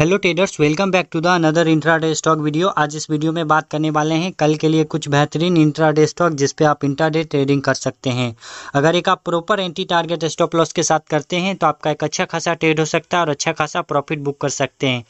hello traders welcome back to the another intraday stock video आज इस video में बात करने वाले हैं कल के लिए कुछ बेहतरीन इंट्राडे स्टॉक जिस पे आप इंट्राडे ट्रेडिंग कर सकते हैं अगर एक आप proper entry target stop loss के साथ करते हैं तो आपका एक अच्छा खासा ट्रेड हो सकता है और अच्छा खासा प्रॉफिट बुक कर सकते हैं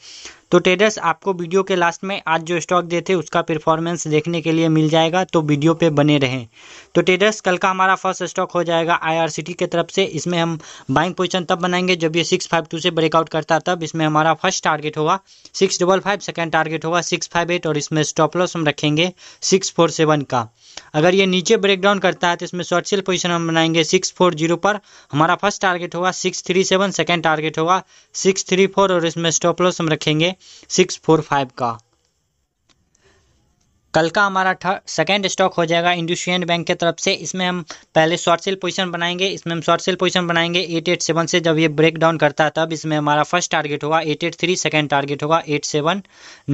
तो ट्रेडर्स आपको वीडियो के लास्ट में आज जो स्टॉक देते उसका परफॉर्मेंस देखने के लिए मिल जाएगा तो वीडियो पे बने रहें तो ट्रेडर्स कल का हमारा फर्स्ट स्टॉक हो जाएगा आईआरसीटी की तरफ से इसमें हम बाइंग पोजिशन तब बनाएंगे जब ये सिक्स फाइव टू से ब्रेकआउट करता तब इसमें हमारा फर्स्ट टारगेट होगा six double five second target होगा सिक्स फाइव एट और इसमें स्टॉप लॉस हम रखेंगे सिक्स फोर सेवन का अगर ये नीचे ब्रेकडाउन करता है तो इसमें शॉर्ट सेल पोजिशन हम बनाएंगे सिक्स फोर जीरो पर हमारा फर्स्ट टारगेट होगा six three seven second target होगा सिक्स थ्री फोर और इसमें स्टॉप लॉस हम रखेंगे सिक्स फोर फाइव का कल का हमारा सेकेंड स्टॉक हो जाएगा इंडस्ट्रियन बैंक के तरफ से इसमें हम पहले शॉर्ट सेल पोजीशन बनाएंगे इसमें हम शॉर्ट सेल पोजीशन बनाएंगे एट एट सेवन से जब ये ब्रेक डाउन करता है तब इसमें हमारा फर्स्ट टारगेट होगा eight eight three second target होगा एट सेवन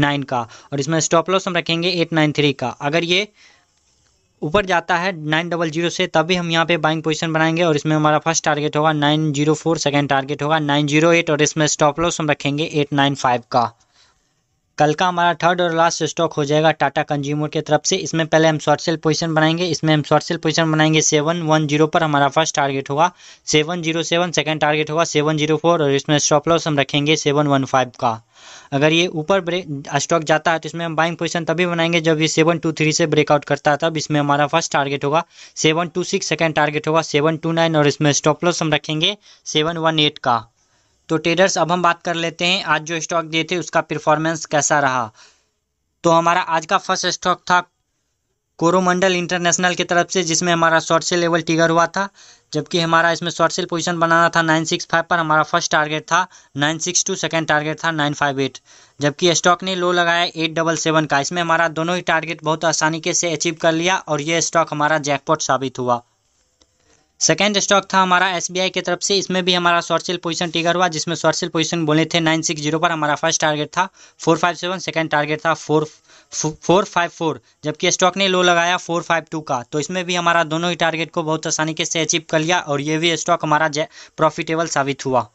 नाइन का और इसमें स्टॉप लॉस हम रखेंगे एट नाइन थ्री का अगर ये ऊपर जाता है नाइन डबल जीरो से तभी हम यहाँ पे बाइंग पोजीशन बनाएंगे और इसमें हमारा फर्स्ट टारगेट होगा nine zero four second target होगा नाइन जीरो एट और इसमें स्टॉप लॉस हम रखेंगे एट नाइन फाइव का कल का हमारा थर्ड और लास्ट स्टॉक हो जाएगा टाटा कंज्यूमर के तरफ से इसमें पहले हम शॉर्ट सेल पोजीशन बनाएंगे इसमें हम शॉर्ट सेल पोजीशन बनाएंगे सेवन वन जीरो पर हमारा फर्स्ट टारगेट होगा seven zero seven second target होगा सेवन जीरो फोर और इसमें स्टॉप लॉस हम रखेंगे सेवन वन फाइव का अगर ये ऊपर स्टॉक जाता है तो इसमें हम बाइंग पोजीशन तभी बनाएंगे जब ये सेवन टू थ्री से ब्रेकआउट करता है तब इसमें हमारा फर्स्ट टारगेट होगा seven two six second target होगा सेवन टू नाइन और इसमें स्टॉप लॉस हम रखेंगे सेवन वन एट का तो ट्रेडर्स अब हम बात कर लेते हैं आज जो स्टॉक दिए थे उसका परफॉर्मेंस कैसा रहा तो हमारा आज का फर्स्ट स्टॉक था कोरोमंडल इंटरनेशनल की तरफ से जिसमें हमारा शॉर्ट सेल लेवल टिगर हुआ था जबकि हमारा इसमें शॉर्ट सेल पोजीशन बनाना था 965 पर हमारा फर्स्ट टारगेट था 962 सेकेंड टारगेट था 958 जबकि स्टॉक ने लो लगाया एट डबल सेवन का इसमें हमारा दोनों ही टारगेट बहुत आसानी के से अचीव कर लिया और ये स्टॉक हमारा जैकपॉट साबित हुआ सेकेंड स्टॉक था हमारा एस की तरफ से इसमें भी हमारा शॉर्ट सेल पोजीशन टिगर हुआ जिसमें शॉर्ट सेल पोजीशन बोले थे नाइन सिक्स जीरो पर हमारा फर्स्ट टारगेट था four five seven second target था फोर फोर फाइव फोर जबकि स्टॉक ने लो लगाया फोर फाइव टू का तो इसमें भी हमारा दोनों ही टारगेट को बहुत आसानी से अचीव कर लिया और ये भी स्टॉक हमारा प्रॉफिटेबल साबित हुआ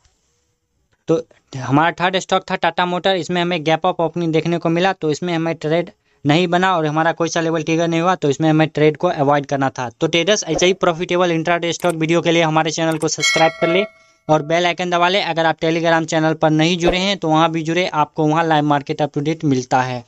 तो हमारा थर्ड स्टॉक था टाटा मोटर इसमें हमें गैप अप ओपनिंग देखने को मिला तो इसमें हमें ट्रेड नहीं बना और हमारा कोई सा लेवल ट्रिगर नहीं हुआ तो इसमें हमें ट्रेड को अवॉइड करना था तो ट्रेडर्स ऐसे ही प्रॉफिटेबल इंट्राडे स्टॉक वीडियो के लिए हमारे चैनल को सब्सक्राइब कर ले और बेल आइकन दबा ले अगर आप टेलीग्राम चैनल पर नहीं जुड़े हैं तो वहाँ भी जुड़े आपको वहाँ लाइव मार्केट अपटूडेट मिलता है